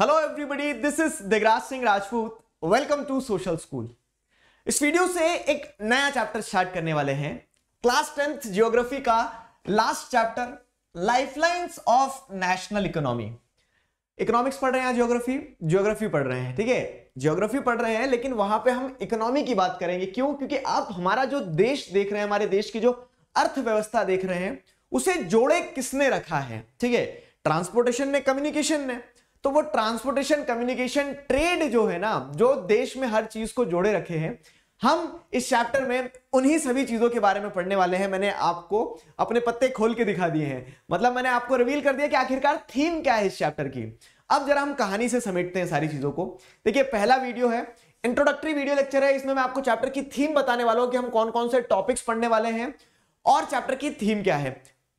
Hello everybody this is Digraj Singh Rajput welcome to social school इस video से एक नया चैप्टर स्टार्ट करने वाले हैं क्लास टेंथ जियोग्राफी का last chapter lifelines of national economy economics पढ़ रहे हैं जियोग्राफी जियोग्राफी पढ़ रहे हैं ठीक है जियोग्राफी पढ़ रहे हैं लेकिन वहां पे हम इकोनॉमी की बात करेंगे क्यों क्योंकि आप हमारा जो देश देख रहे हैं हमारे देश की जो अर्थव्यवस्था देख रहे हैं उसे जोड़े किसने रखा है ठीक है ट्रांसपोर्टेशन ने कम्युनिकेशन ने तो वो ट्रांसपोर्टेशन कम्युनिकेशन ट्रेड जो है ना जो देश में हर चीज को जोड़े रखे हैं हम इस चैप्टर में उन्हीं सभी चीजों के बारे में पढ़ने वाले हैं मैंने आपको अपने पत्ते खोल के दिखा दिए हैं मतलब मैंने आपको रिवील कर दिया कि आखिरकार थीम क्या है इस चैप्टर की अब जरा हम कहानी से समेटते हैं सारी चीजों को देखिए पहला वीडियो है इंट्रोडक्टरी वीडियो लेक्चर है इसमें मैं आपको चैप्टर की थीम बताने वाला हूँ कि हम कौन कौन से टॉपिक्स पढ़ने वाले हैं और चैप्टर की थीम क्या है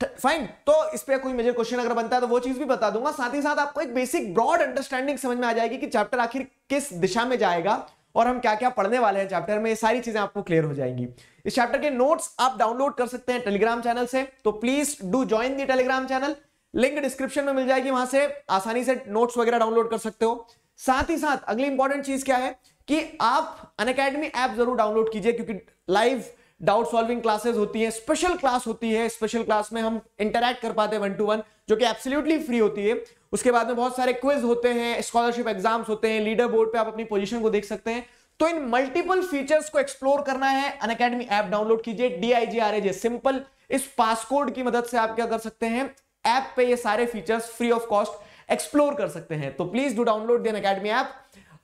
फाइन तो इस पर कोई मेजर क्वेश्चन अगर बनता है तो वो चीज भी बता दूंगा साथ ही साथ आपको एक बेसिक ब्रॉड अंडरस्टैंडिंग समझ में आ जाएगी कि चैप्टर आखिर किस दिशा में जाएगा और हम क्या क्या पढ़ने वाले हैं चैप्टर में ये सारी चीजें आपको क्लियर हो जाएंगी इस चैप्टर के नोट्स आप डाउनलोड कर सकते हैं टेलीग्राम चैनल से तो please do join the Telegram channel link description में मिल जाएगी वहां से आसानी से नोट्स वगैरह डाउनलोड कर सकते हो साथ ही साथ अगली इंपॉर्टेंट चीज क्या है कि आप अन ऐप जरूर डाउनलोड कीजिए क्योंकि लाइव डाउट सॉल्विंग क्लासेस होती है स्पेशल क्लास होती है स्पेशल क्लास में हम इंटरेक्ट कर पाते हैं वन टू वन जो कि एब्सोल्युटली फ्री होती है उसके बाद में बहुत सारे क्विज होते हैं स्कॉलरशिप एग्जाम्स होते हैं लीडर बोर्ड पर आप अपनी पोजिशन को देख सकते हैं तो इन मल्टीपल फीचर्स को एक्सप्लोर करना है अन अकेडमी ऐप डाउनलोड कीजिए D I G R A simple इस पासकोड की मदद से आप क्या कर सकते हैं ऐप पे ये सारे features free of cost explore कर सकते हैं तो please do download Unacademy app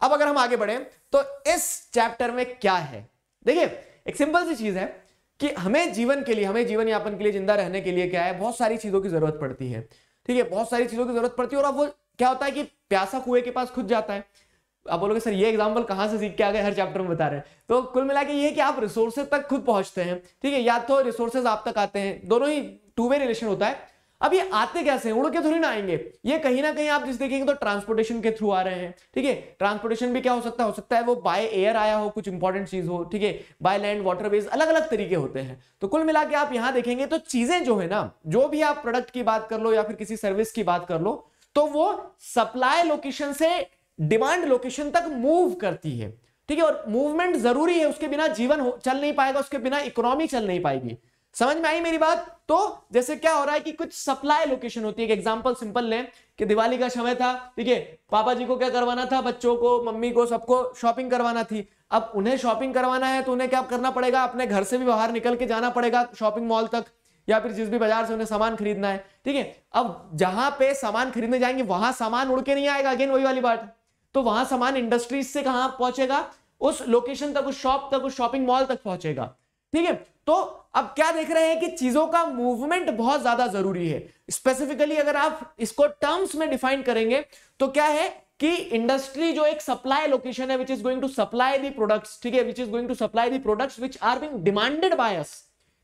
अब अगर हम आगे बढ़े तो इस चैप्टर में क्या है देखिए एक सिंपल सी चीज है कि हमें जीवन के लिए हमें जीवन यापन के लिए जिंदा रहने के लिए क्या है बहुत सारी चीजों की जरूरत पड़ती है ठीक है बहुत सारी चीजों की जरूरत पड़ती है और अब वो क्या होता है कि प्यासा कुएं के पास खुद जाता है आप बोलोगे सर ये एग्जाम्पल कहाँ से सीख के आ गए हर चैप्टर में बता रहे हैं तो कुल मिला के ये कि आप रिसोर्सेज तक खुद पहुंचते हैं ठीक है या तो रिसोर्सेज आप तक आते हैं दोनों ही टू वे रिलेशन होता है अब ये आते कैसे उड़ के थोड़ी ना आएंगे ये कहीं ना कहीं आप जिस देखेंगे तो ट्रांसपोर्टेशन के थ्रू आ रहे हैं ठीक है ट्रांसपोर्टेशन भी क्या हो सकता है हो सकता है वो बाय एयर आया हो कुछ इंपॉर्टेंट चीज हो ठीक है बाय लैंड वाटर वेज अलग अलग तरीके होते हैं तो कुल मिला आप यहां देखेंगे तो चीजें जो है ना जो भी आप प्रोडक्ट की बात कर लो या फिर किसी सर्विस की बात कर लो तो वो सप्लाई लोकेशन से डिमांड लोकेशन तक मूव करती है ठीक है और मूवमेंट जरूरी है उसके बिना जीवन चल नहीं पाएगा उसके बिना इकोनॉमी चल नहीं पाएगी समझ में आई मेरी बात तो जैसे क्या हो रहा है कि कुछ सप्लाई लोकेशन होती है एग्जाम्पल सिंपल लें कि दिवाली का समय था ठीक है पापा जी को क्या करवाना था बच्चों को मम्मी को सबको शॉपिंग करवाना थी अब उन्हें शॉपिंग करवाना है तो उन्हें क्या करना पड़ेगा अपने घर से भी बाहर निकल के जाना पड़ेगा शॉपिंग मॉल तक या फिर जिस भी बाजार से उन्हें सामान खरीदना है ठीक है अब जहां पे सामान खरीदने जाएंगे वहां सामान उड़ के नहीं आएगा अगेन वही वाली बात तो वहां सामान इंडस्ट्रीज से कहा पहुंचेगा उस लोकेशन तक उस शॉप तक उस शॉपिंग मॉल तक पहुंचेगा ठीक है तो अब क्या देख रहे हैं कि चीजों का मूवमेंट बहुत ज्यादा जरूरी है स्पेसिफिकली अगर आप इसको टर्म्स में डिफाइन करेंगे तो क्या है कि इंडस्ट्री जो एक सप्लाई लोकेशन है which is going to supply the products ठीक है which is going to supply the products which are being demanded by us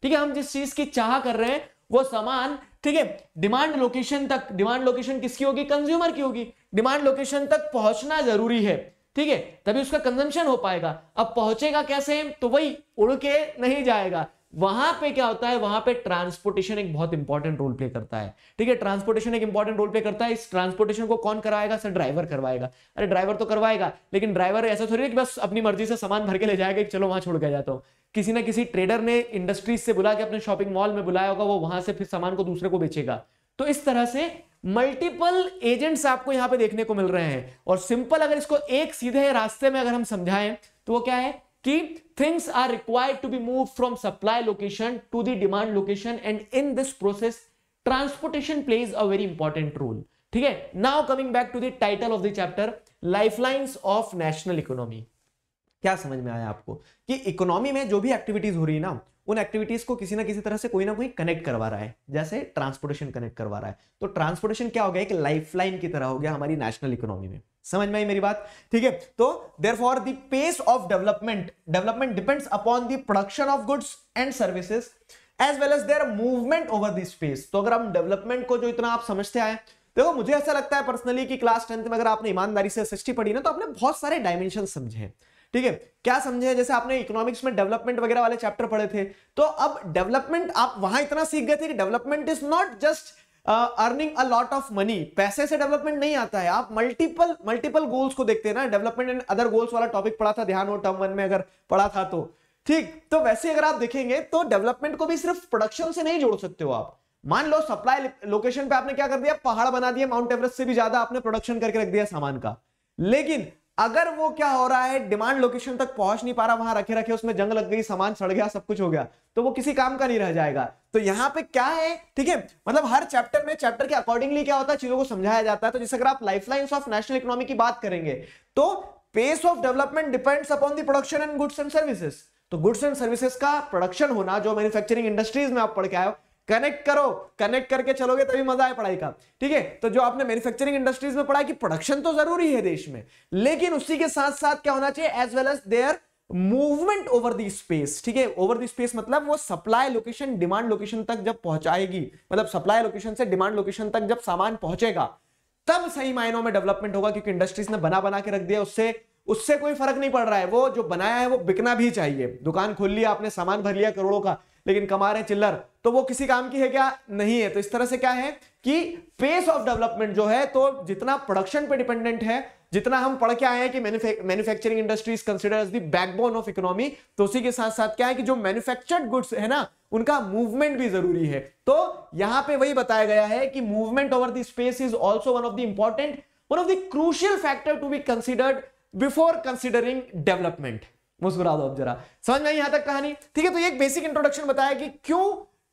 ठीक है हम जिस चीज की चाह कर रहे हैं वो सामान ठीक है डिमांड लोकेशन तक डिमांड लोकेशन किसकी होगी कंज्यूमर की होगी डिमांड लोकेशन तक पहुंचना जरूरी है ठीक है तभी उसका कंजम्पशन हो पाएगा अब पहुंचेगा कैसे तो वही उड़ के नहीं जाएगा वहां पे क्या होता है वहां पे ट्रांसपोर्टेशन एक बहुत इंपॉर्टेंट रोल प्ले करता है ठीक है ट्रांसपोर्टेशन एक इंपॉर्टेंट रोल प्ले करता है इस ट्रांसपोर्टेशन को कौन कराएगा सर ड्राइवर करवाएगा अरे ड्राइवर तो करवाएगा लेकिन ड्राइवर ऐसा थोड़ी कि बस अपनी मर्जी से सामान भर के ले जाएगा चलो वहां छोड़ के जाता हूँ किसी ना किसी ट्रेडर ने इंडस्ट्रीज से बुला के अपने शॉपिंग मॉल में बुलाया होगा वो वहां से फिर सामान को दूसरे को बेचेगा तो इस तरह से मल्टीपल एजेंट्स आपको यहां पे देखने को मिल रहे हैं और सिंपल अगर इसको एक सीधे रास्ते में अगर हम समझाएं तो वो क्या है कि things are required to be move from supply location to the demand location and in this process transportation plays a very important role ठीक है now coming back to the title of the chapter lifelines of national economy क्या समझ में आया आपको कि economy में जो भी एक्टिविटीज हो रही है ना उन एक्टिविटीज को किसी ना किसी तरह से कोई ना कोई कनेक्ट करवा रहा है जैसे ट्रांसपोर्टेशन कनेक्ट करवा रहा है तो ट्रांसपोर्टेशन क्या हो गया एक लाइफलाइन की तरह हो गया हमारी नेशनल इकोनॉमी में समझ में आई मेरी बात ठीक है तो therefore the pace of development development depends upon the production of goods and services as well as their movement over this space तो अगर हम डेवलपमेंट को जो इतना आप समझते आए देखो मुझे ऐसा लगता है पर्सनली कि क्लास टेंथ में अगर आपने ईमानदारी से सृष्टि पढ़ी ना तो आपने बहुत सारे डायमेंशन समझे हैं ठीक है क्या समझे जैसे आपने इकोनॉमिक्स में डेवलपमेंट वगैरह वाले चैप्टर पढ़े थे तो अब डेवलपमेंट आप वहां इतना सीख गए थे कि development is not just earning a lot of money पैसे से डेवलपमेंट नहीं आता है आप मल्टीपल मल्टीपल गोल्स को देखते हैं ना डेवलपमेंट एंड अदर गोल्स वाला टॉपिक पढ़ा था ध्यान हो टर्म वन में अगर पढ़ा था तो ठीक तो वैसे अगर आप देखेंगे तो डेवलपमेंट को भी सिर्फ प्रोडक्शन से नहीं जोड़ सकते हो आप मान लो सप्लाई लोकेशन पे आपने क्या कर दिया पहाड़ बना दिया माउंट एवरेस्ट से भी ज्यादा आपने प्रोडक्शन करके रख दिया सामान का लेकिन अगर वो क्या हो रहा है डिमांड लोकेशन तक पहुंच नहीं पा रहा वहां रखे रखे उसमें जंग लग गई सामान सड़ गया सब कुछ हो गया तो वो किसी काम का नहीं रह जाएगा तो यहाँ पे क्या है ठीक है मतलब हर चैप्टर में चैप्टर के अकॉर्डिंगली क्या होता है चीजों को समझाया जाता है तो जैसे अगर आप लाइफ ऑफ नेशनल इकोनॉमी की बात करेंगे तो pace of development depends upon the production and goods and services तो गुड्स एंड सर्विसेज का प्रोडक्शन होना जो मैन्युफैक्चरिंग इंडस्ट्रीज में आप पढ़ के आए हो कनेक्ट करो कनेक्ट करके चलोगे तभी मजा आए पढ़ाई का ठीक है तो जो आपने मैन्युफैक्चरिंग इंडस्ट्रीज में पढ़ा कि प्रोडक्शन तो जरूरी है देश में लेकिन उसी के साथ साथ क्या होना चाहिए as well as their movement over the space ठीक है ओवर दी स्पेस मतलब वो सप्लाई लोकेशन डिमांड लोकेशन तक जब पहुंचाएगी मतलब सप्लाई लोकेशन से डिमांड लोकेशन तक जब सामान पहुंचेगा तब सही मायनों में डेवलपमेंट होगा क्योंकि इंडस्ट्रीज ने बना बना के रख दिया उससे उससे कोई फर्क नहीं पड़ रहा है वो जो बनाया है वो बिकना भी चाहिए दुकान खोल लिया आपने सामान भर लिया करोड़ों का लेकिन कमा रहे हैं चिल्लर तो वो किसी काम की है क्या नहीं है तो इस तरह से क्या है कि पेस ऑफ डेवलपमेंट जो है तो जितना प्रोडक्शन पे डिपेंडेंट है जितना हम पढ़ के आए हैं कि manufacturing industries consider as the backbone of economy तो उसी के साथ साथ क्या है कि जो मैन्युफैक्चर्ड गुड्स है ना उनका मूवमेंट भी जरूरी है तो यहां पे वही बताया गया है कि movement over the space is also one of the important one of the crucial factor to be considered before considering development मुस्कुरा दो अब जरा समझ में आई यहां तक कहानी ठीक है तो एक बेसिक इंट्रोडक्शन बताया कि क्यों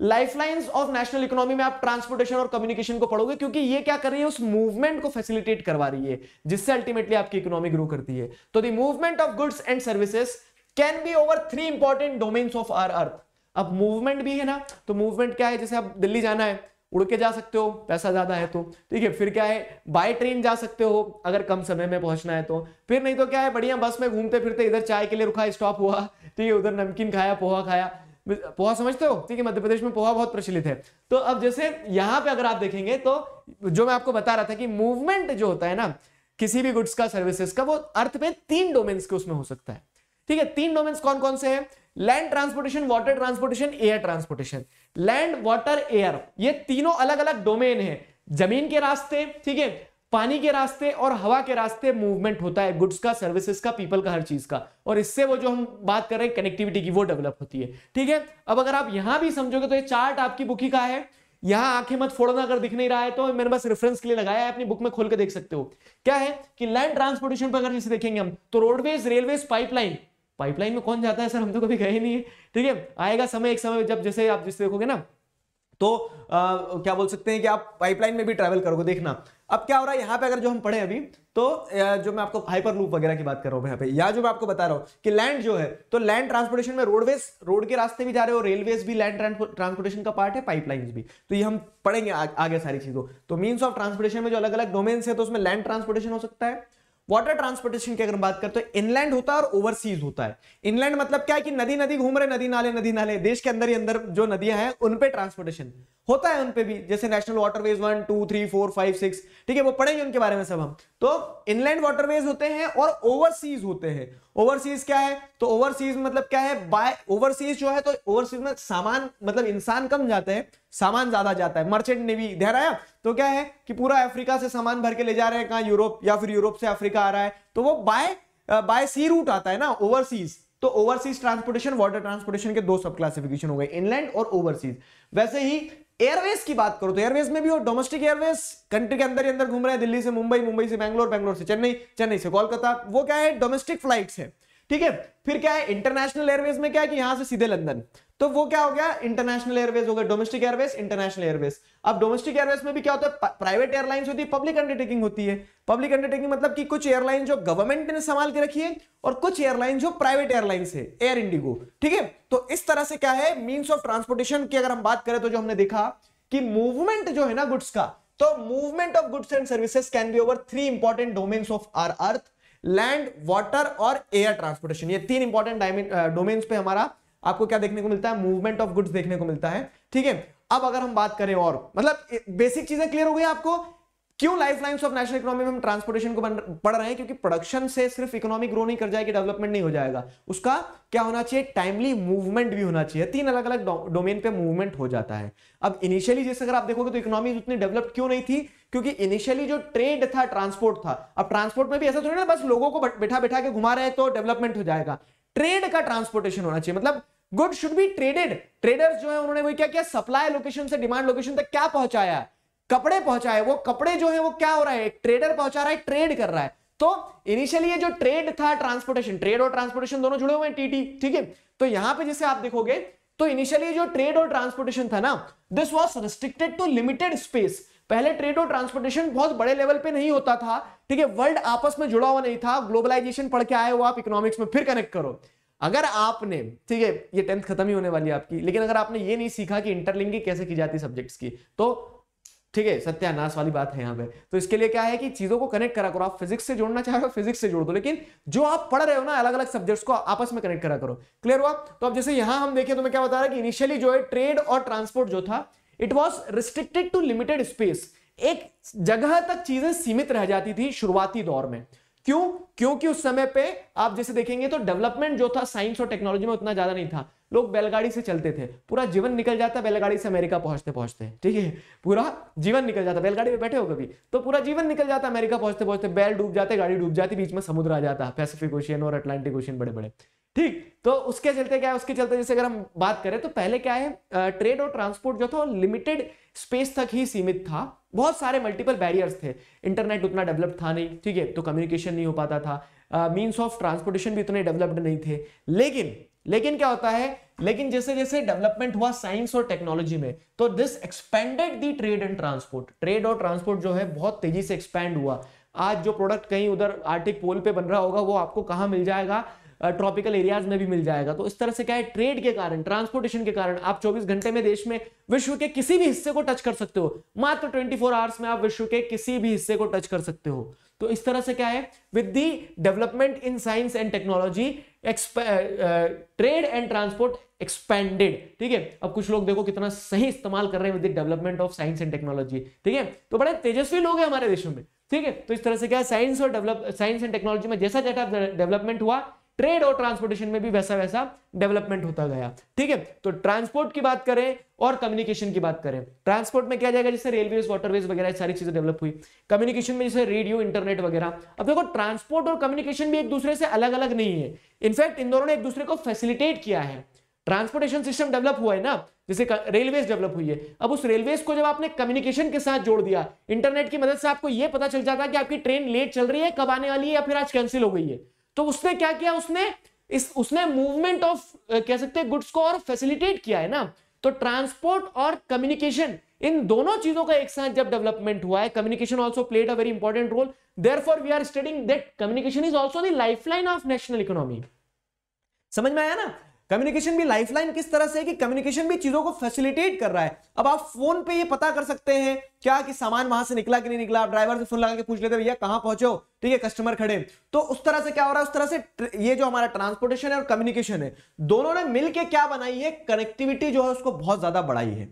लाइफलाइंस ऑफ नेशनल इकोनॉमी में आप ट्रांसपोर्टेशन और कम्युनिकेशन को पढ़ोगे क्योंकि ये क्या कर रही है उस मूवमेंट को फैसिलिटेट करवा रही है जिससे अल्टीमेटली आपकी इकोनॉमी ग्रो करती है तो the movement of goods and services can be over three important domains of our earth अब मूवमेंट भी है ना तो मूवमेंट क्या है जैसे आप दिल्ली जाना है उड़ के जा सकते हो पैसा ज़्यादा है तो ठीक है फिर क्या है बाय ट्रेन जा सकते हो अगर कम समय में पहुंचना है तो फिर नहीं तो क्या है बढ़िया बस में घूमते फिरते इधर चाय के लिए रुका स्टॉप हुआ ठीक है उधर नमकीन खाया पोहा खाया पोहा समझते हो ठीक है मध्य प्रदेश में पोहा बहुत प्रचलित है तो अब जैसे यहाँ पे अगर आप देखेंगे तो जो मैं आपको बता रहा था कि मूवमेंट जो होता है ना किसी भी गुड्स का सर्विसेस का वो अर्थ में तीन डोमेन्स के उसमें हो सकता है ठीक है तीन डोमेन्स कौन कौन से हैं land transportation water transportation air transportation land water air ये तीनों अलग अलग डोमेन है जमीन के रास्ते ठीक है पानी के रास्ते और हवा के रास्ते मूवमेंट होता है गुड्स का सर्विसेज का पीपल का हर चीज का और इससे वो जो हम बात कर रहे हैं कनेक्टिविटी की वो डेवलप होती है ठीक है अब अगर आप यहां भी समझोगे तो ये चार्ट आपकी बुक ही का है यहां आंखें मत फोड़ना अगर दिख नहीं रहा है तो मैंने बस रेफरेंस के लिए लगाया है अपनी बुक में खोल के देख सकते हो क्या है कि लैंड ट्रांसपोर्टेशन पर अगर जैसे देखेंगे हम तो रोडवेज रेलवेज पाइपलाइन पाइपलाइन में कौन जाता है सर हम तो कभी गए नहीं है ठीक है आएगा समय एक समय जब जैसे आप जिससे देखोगे ना तो आ, क्या बोल सकते हैं कि आप पाइपलाइन में भी ट्रैवल करोगे देखना अब क्या हो रहा है यहाँ पे अगर जो हम पढ़े अभी तो जो मैं आपको हाइपर लूप वगैरह की बात कर रहा हूँ यहाँ पे या जो मैं आपको बता रहा हूँ कि लैंड जो है तो लैंड ट्रांसपोर्टेशन में रोडवेज रोड के रास्ते भी जा रहे हो रेलवेज भी लैंड ट्रांसपोर्टेशन का पार्ट है पाइपलाइन भी तो ये हम पढ़ेंगे आ, आगे सारी चीजों तो मीन्स ऑफ ट्रांसपोर्टेशन में जो अलग अलग डोमेन्स है तो उसमें लैंड ट्रांसपोर्टेशन हो सकता है वाटर ट्रांसपोर्टेशन की अगर बात करते तो इनलैंड होता है और ओवरसीज होता है इनलैंड मतलब क्या है कि नदी नदी घूम रहे नदी नाले नदी नाले देश के अंदर ही अंदर जो नदियां हैं उन पे ट्रांसपोर्टेशन होता है उनपे भी जैसे national waterways one two three four five six ठीक है वो पढ़ेंगे उनके बारे में सब हम तो इनलैंड वाटरवेज होते हैं और ओवरसीज होते हैं ओवरसीज क्या है तो ओवरसीज मतलब क्या है बाय ओवरसीज जो है तो ओवरसीज में सामान मतलब इंसान कम जाते हैं सामान ज्यादा जाता है मर्चेंट नेवी ध्यान आया तो क्या है कि पूरा अफ्रीका से सामान भर के ले जा रहे हैं कहा यूरोप या फिर यूरोप से अफ्रीका आ रहा है तो वो बाय बाय सी रूट आता है ना ओवरसीज तो ओवरसीज ट्रांसपोर्टेशन वाटर ट्रांसपोर्टेशन के दो सब क्लासिफिकेशन हो गए इनलैंड और ओवरसीज वैसे ही एयरवेज की बात करो तो एयरवेज में भी और डोमेस्टिक एयरवेज कंट्री के अंदर ही अंदर घूम रहे हैं दिल्ली से मुंबई मुंबई से बैंगलोर बैंगलोर से चेन्नई चेन्नई से कोलकाता वो क्या है डोमेस्टिक फ्लाइट्स है ठीक है फिर क्या है इंटरनेशनल एयरवेज में क्या है कि यहां से सीधे लंदन तो वो क्या हो गया इंटरनेशनल एयरवेज हो गया डोमेस्टिक एयरवेज इंटरनेशनल एयरवेज अब डोमेस्टिक एयरवेज में भी क्या होता है प्राइवेट एयरलाइंस होती है पब्लिक अंडरटेकिंग होती है पब्लिक अंडरटेकिंग मतलब कि कुछ एयरलाइन जो गवर्नमेंट ने संभाल के रखी है और कुछ एयरलाइन जो प्राइवेट एयरलाइंस है एयर इंडिगो ठीक है तो इस तरह से क्या है मीन्स ऑफ ट्रांसपोर्टेशन की अगर हम बात करें तो जो हमने देखा कि मूवमेंट जो है ना गुड्स का तो movement of goods and services can be over three important domains of our earth land water और एयर ट्रांसपोर्टेशन ये तीन इंपॉर्टेंट डोमेन्स uh, पे हमारा आपको क्या देखने को मिलता है मूवमेंट ऑफ गुड्स देखने को मिलता है ठीक है अब अगर हम बात करें और मतलब बेसिक चीजें क्लियर हो गई आपको क्यों life line of national economy में हम ट्रांसपोर्टेशन को पढ़ रहे हैं क्योंकि प्रोडक्शन से सिर्फ इकोनॉमी ग्रो नहीं कर जाएगी डेवलपमेंट नहीं हो जाएगा उसका क्या होना चाहिए टाइमली मूवमेंट भी होना चाहिए तीन अलग अलग डोमेन पे मूवमेंट हो जाता है अब इनिशियली जैसे अगर आप देखोगे तो इकोनॉमी उतनी डेवलप क्यों नहीं थी क्योंकि इनिशियली जो ट्रेड था ट्रांसपोर्ट था अब ट्रांसपोर्ट में भी ऐसा थोड़ी ना बस लोगों को बैठा बैठा के घुमा रहे तो डेवलपमेंट हो जाएगा ट्रेड का ट्रांसपोर्टेशन होना चाहिए मतलब good should be traded traders जो है उन्होंने वो क्या किया सप्लाई लोकेशन से डिमांड लोकेशन तक क्या पहुंचाया कपड़े पहुंचाए वो कपड़े जो है वो क्या हो रहा है ट्रेडर पहुंचा रहा है ट्रेड कर रहा है तो इनिशियली ये जो ट्रेड था ट्रांसपोर्टेशन ट्रेड और ट्रांसपोर्टेशन दोनों जुड़े हुए हैं टीटी ठीक है तो यहां पे जैसे आप देखोगे तो इनिशियली जो ट्रेड और ट्रांसपोर्टेशन था ना this was restricted to limited space पहले ट्रेड और ट्रांसपोर्टेशन बहुत बड़े लेवल पे नहीं होता था ठीक है वर्ल्ड आपस में जुड़ा हुआ नहीं था ग्लोबलाइजेशन पढ़ के आए हो आप इकोनॉमिक्स में फिर कनेक्ट करो अगर आपने ठीक है ये टेंथ खत्म ही होने वाली है आपकी लेकिन अगर आपने ये नहीं सीखा कि इंटरलिंकिंग कैसे की जाती सब्जेक्ट्स की तो ठीक है सत्यानाश वाली बात है यहाँ पे तो इसके लिए क्या है कि चीजों को कनेक्ट करा करो आप फिजिक्स से जोड़ना चाहे हो फिजिक्स से जोड़ दो लेकिन जो आप पढ़ रहे हो ना अलग अलग सब्जेक्ट्स को आपस में कनेक्ट करा करो क्लियर हुआ तो अब जैसे यहां हम देखें तो मैं क्या बता रहा कि इनिशियली जो है ट्रेड और ट्रांसपोर्ट जो था it was restricted to limited space एक जगह तक चीजें सीमित रह जाती थी शुरुआती दौर में क्यों क्योंकि उस समय पे आप जैसे देखेंगे तो डेवलपमेंट जो था साइंस और टेक्नोलॉजी में उतना ज्यादा नहीं था लोग बैलगाड़ी से चलते थे पूरा जीवन निकल जाता बैलगाड़ी से अमेरिका पहुंचते पहुंचते ठीक है पूरा जीवन निकल जाता बैलगाड़ी में बैठे हो कभी तो पूरा जीवन निकल जाता अमेरिका पहुंचते पहुंचते बैल डूब जाते गाड़ी डूब जाती बीच में समुद्र आ जाता पैसिफिक ओशियन और अटलांटिक ओशियन बड़े बड़े ठीक तो उसके चलते क्या है उसके चलते जैसे अगर हम बात करें तो पहले क्या है ट्रेड और ट्रांसपोर्ट जो था लिमिटेड स्पेस तक ही सीमित था बहुत सारे मल्टीपल बैरियर्स थे इंटरनेट उतना डेवलप था नहीं ठीक है तो कम्युनिकेशन नहीं हो पाता था मीन्स ऑफ ट्रांसपोर्टेशन भी उतने डेवलप्ड नहीं थे लेकिन लेकिन क्या होता है लेकिन जैसे जैसे डेवलपमेंट हुआ साइंस और टेक्नोलॉजी में तो this expanded the trade and transport trade और ट्रांसपोर्ट जो है बहुत तेजी से एक्सपेंड हुआ आज जो प्रोडक्ट कहीं उधर आर्टिक पोल पे बन रहा होगा वो आपको कहां मिल जाएगा ट्रॉपिकल एरियाज में भी मिल जाएगा तो इस तरह से क्या है ट्रेड के कारण ट्रांसपोर्टेशन के कारण आप 24 घंटे में देश में विश्व के किसी भी हिस्से को टच कर सकते हो मात्र 24 फोर आवर्स में आप विश्व के किसी भी हिस्से को टच कर सकते हो तो इस तरह से क्या है with the development in science and technology trade and transport expanded ठीक है अब कुछ लोग देखो कितना सही इस्तेमाल कर रहे हैं with development of science and technology ठीक है तो बड़े तेजस्वी लोग हैं हमारे देशों में ठीक है तो इस तरह से क्या साइंस और डेवलप साइंस एंड टेक्नोलॉजी में जैसा जैसा डेवलपमेंट हुआ ट्रेड और ट्रांसपोर्टेशन में भी वैसा वैसा डेवलपमेंट होता गया ठीक है तो ट्रांसपोर्ट की बात करें और कम्युनिकेशन की बात करें ट्रांसपोर्ट में क्या जाएगा जैसे रेलवेज वाटरवेज वगैरह सारी चीजें डेवलप हुई कम्युनिकेशन में जैसे रेडियो इंटरनेट वगैरह अब देखो ट्रांसपोर्ट और कम्युनिकेशन भी एक दूसरे से अलग अलग नहीं है इनफैक्ट इन दोनों ने एक दूसरे को फैसिलिटेट किया है ट्रांसपोर्टेशन सिस्टम डेवलप हुआ है ना जैसे रेलवेज डेवलप हुई है अब उस रेलवेज को जब आपने कम्युनिकेशन के साथ जोड़ दिया इंटरनेट की मदद से आपको यह पता चल जाता है कि आपकी ट्रेन लेट चल रही है कब आने वाली है या फिर आज कैंसिल हो गई है तो उसने क्या किया उसने इस उसने मूवमेंट ऑफ कह सकते हैं गुड्स को और फैसिलिटेट किया है ना तो ट्रांसपोर्ट और कम्युनिकेशन इन दोनों चीजों का एक साथ जब डेवलपमेंट हुआ है communication also played a very important role there for we are studying that communication is also the life of national economy समझ में आया ना कम्युनिकेशन भी लाइफलाइन किस तरह से है कि कम्युनिकेशन भी चीजों को फैसिलिटेट कर रहा है अब आप फोन पे ये पता कर सकते हैं क्या कि सामान वहां से निकला कि नहीं निकला आप ड्राइवर से फोन लगा के पूछ लेते भैया कहां पहुंचो ठीक है कस्टमर खड़े तो उस तरह से क्या हो रहा है उस तरह से ये जो हमारा ट्रांसपोर्टेशन है और कम्युनिकेशन है दोनों ने मिलकर क्या बनाई है कनेक्टिविटी जो है उसको बहुत ज्यादा बढ़ाई है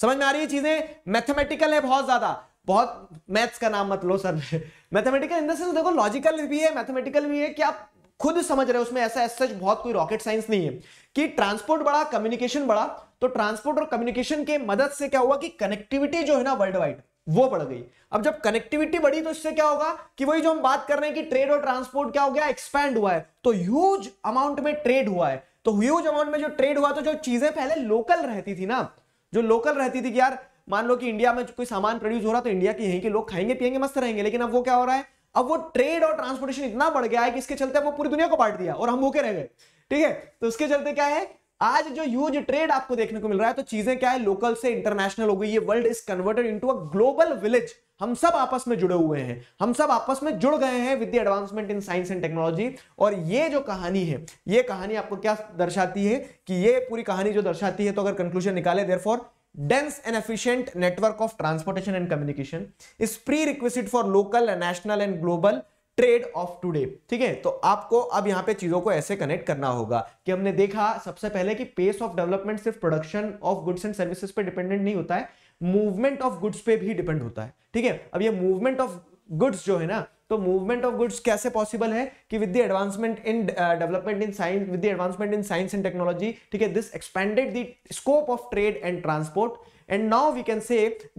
समझ में आ रही है चीजें मैथमेटिकल है बहुत ज्यादा बहुत मैथ्स का नाम मत लो सर मैथमेटिकल इन देंस देखो लॉजिकल भी है मैथमेटिकल भी है कि आप खुद समझ रहे हैं उसमें ऐसा सच बहुत कोई रॉकेट साइंस नहीं है कि ट्रांसपोर्ट बड़ा कम्युनिकेशन बड़ा तो ट्रांसपोर्ट और कम्युनिकेशन के मदद से क्या हुआ कि कनेक्टिविटी जो है ना वर्ल्ड वाइड वो बढ़ गई अब जब कनेक्टिविटी बढ़ी तो इससे क्या होगा कि वही जो हम बात कर रहे हैं कि ट्रेड और ट्रांसपोर्ट क्या हो गया एक्सपैंड हुआ है तो ह्यूज अमाउंट में ट्रेड हुआ है तो ह्यूज अमाउंट में जो ट्रेड हुआ तो जो चीजें पहले लोकल रहती थी ना जो लोकल रहती थी कि यार मान लो कि इंडिया में कोई सामान प्रोड्यूस हो रहा तो इंडिया के यहीं के लोग खाएंगे पिएंगे मस्त रहेंगे लेकिन अब वो क्या हो रहा है अब वो ट्रेड और ट्रांसपोर्टेशन इतना बढ़ गया है कि इसके चलते वो पूरी दुनिया को बांट दिया और हम भूखे रह गए ठीक है तो उसके चलते क्या है आज जो ह्यूज ट्रेड आपको देखने को मिल रहा है तो चीजें क्या है लोकल से इंटरनेशनल हो गई ये world is converted into a global village हम सब आपस में जुड़े हुए हैं हम सब आपस में जुड़ गए हैं with the advancement in science and technology और ये जो कहानी है ये कहानी आपको क्या दर्शाती है कि ये पूरी कहानी जो दर्शाती है तो अगर कंक्लूजन निकाले there dense and efficient network of transportation and communication is pre requested for local national and global trade of today ठीक है तो आपको अब यहां पे चीजों को ऐसे कनेक्ट करना होगा कि हमने देखा सबसे पहले कि पेस ऑफ डेवलपमेंट सिर्फ production of goods and services पे डिपेंडेंट नहीं होता है मूवमेंट ऑफ गुड्स पे भी डिपेंड होता है ठीक है अब ये मूवमेंट ऑफ गुड्स जो है ना तो मूवमेंट ऑफ गुड्स कैसे पॉसिबल है कि with the advancement in development in science with the advancement in science and technology ठीक है this expanded the scope of trade and transport and now we can say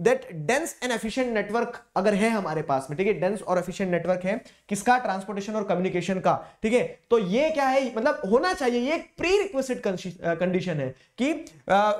that dense and efficient network अगर है हमारे पास में ठीक है dense और efficient network है किसका ट्रांसपोर्टेशन और कम्युनिकेशन का ठीक है तो ये क्या है मतलब होना चाहिए ये प्री रिक्वेस्टेड कंडीशन है कि uh,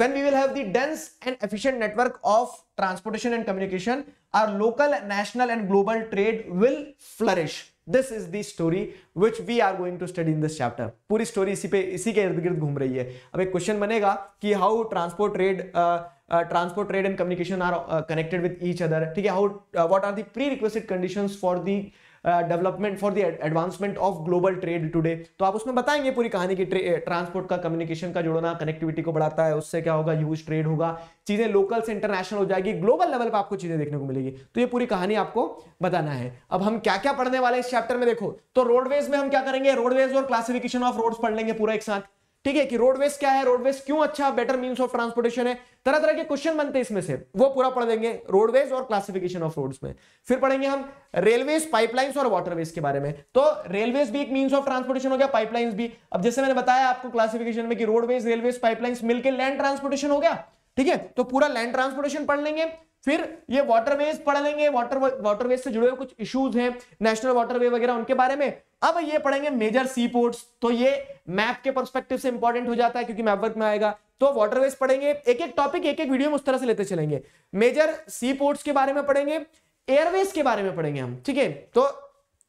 when we will have the dense and efficient network of transportation and communication, our local, national and global trade will flourish. This is the story which we are going to study in this chapter पूरी story इसी पे इसी के इर्द गिर्द घूम रही है अब एक क्वेश्चन बनेगा कि how transport trade transport trade and communication are connected with each other ठीक है how what are the pre requested conditions for the development for the advancement of global trade today तो आप उसमें बताएंगे पूरी कहानी की ट्रांसपोर्ट का कम्युनिकेशन का जोड़ना कनेक्टिविटी को बढ़ाता है उससे क्या होगा यूज ट्रेड होगा चीजें लोकल से इंटरनेशनल हो जाएगी ग्लोबल लेवल पर आपको चीजें देखने को मिलेगी तो ये पूरी कहानी आपको बताना है अब हम क्या क्या पढ़ने वाले इस चैप्टर में देखो तो रोडवेज में हम क्या करेंगे रोडवेज और क्लासिफिकेशन ऑफ रोड्स पढ़ लेंगे पूरा एक साथ ठीक है कि रोडवेज क्या है रोडवेज क्यों अच्छा बेटर मीन ऑफ ट्रांसपोर्टेशन है तरह तरह के क्वेश्चन बनते हैं इसमें से वो पूरा पढ़ देंगे रोडवेज और क्लासिफिकेशन ऑफ रोड्स में फिर पढ़ेंगे हम रेलवेज पाइपलाइंस और वाटरवेज के बारे में तो रेलवेज भी एक मीन्स ऑफ ट्रांसपोर्टेशन हो गया पाइपलाइंस भी अब जैसे मैंने बताया आपको क्लासिफिकेशन में कि रोडवेज रेलवेज पाइपलाइंस मिलकर लैंड ट्रांसपोर्टेशन हो गया ठीक है तो पूरा लैंड ट्रांसपोर्टेशन पढ़ लेंगे फिर ये वाटरवेज पढ़ लेंगे वाटर वाटरवेज से जुड़े हुए कुछ इश्यूज हैं नेशनल वाटरवे वगैरह उनके बारे में अब ये पढ़ेंगे मेजर सी पोर्ट्स तो ये मैप के परस्पेक्टिव से इंपॉर्टेंट हो जाता है क्योंकि मैप वर्क में आएगा तो वाटरवेज पढ़ेंगे एक एक टॉपिक एक एक वीडियो में उस तरह से लेते चलेंगे मेजर सी पोर्ट्स के बारे में पढ़ेंगे एयरवेज के बारे में पढ़ेंगे हम ठीक है तो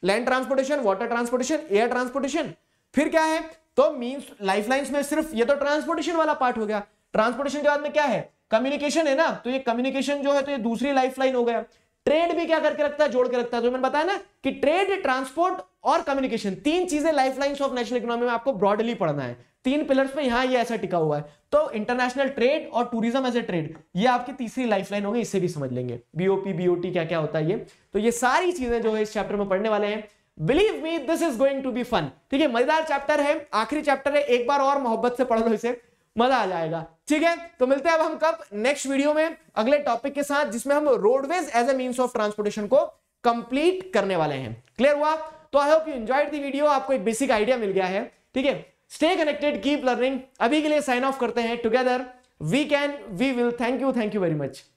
land transportation water transportation air transportation फिर क्या है तो मीन्स लाइफ में सिर्फ ये तो ट्रांसपोर्टेशन वाला पार्ट हो गया ट्रांसपोर्टेशन के बाद में क्या है कम्युनिकेशन है ना तो ये कम्युनिकेशन जो है तो ये दूसरी लाइफ लाइन हो गया ट्रेड भी क्या करके रखता है जोड़ के रखता है तो मैंने बताया ना कि ट्रेड ट्रांसपोर्ट और कम्युनिकेशन तीन चीजें life line of national economy में आपको ब्रॉडली पढ़ना है तीन पिलर्स पे यहां ये ऐसा टिका हुआ है तो इंटरनेशनल ट्रेड और टूरिज्म एज ए ट्रेड ये आपकी तीसरी लाइफ लाइन होगी इससे भी समझ लेंगे बीओपी बीओटी क्या क्या होता है ये तो ये सारी चीजें जो है इस चैप्टर में पढ़ने वाले हैं believe me this is going to be fun ठीक है मजेदार चैप्टर है आखिरी चैप्टर है एक बार और मोहब्बत से पढ़ लो इसे मजा आ जाएगा ठीक है तो मिलते हैं अब हम कब नेक्स्ट वीडियो में अगले टॉपिक के साथ जिसमें हम roadways as a means of transportation को कंप्लीट करने वाले हैं क्लियर हुआ तो I hope you enjoyed the video आपको एक बेसिक आइडिया मिल गया है ठीक है स्टे कनेक्टेड कीप लर्निंग अभी के लिए साइन ऑफ करते हैं together we can we will thank you thank you very much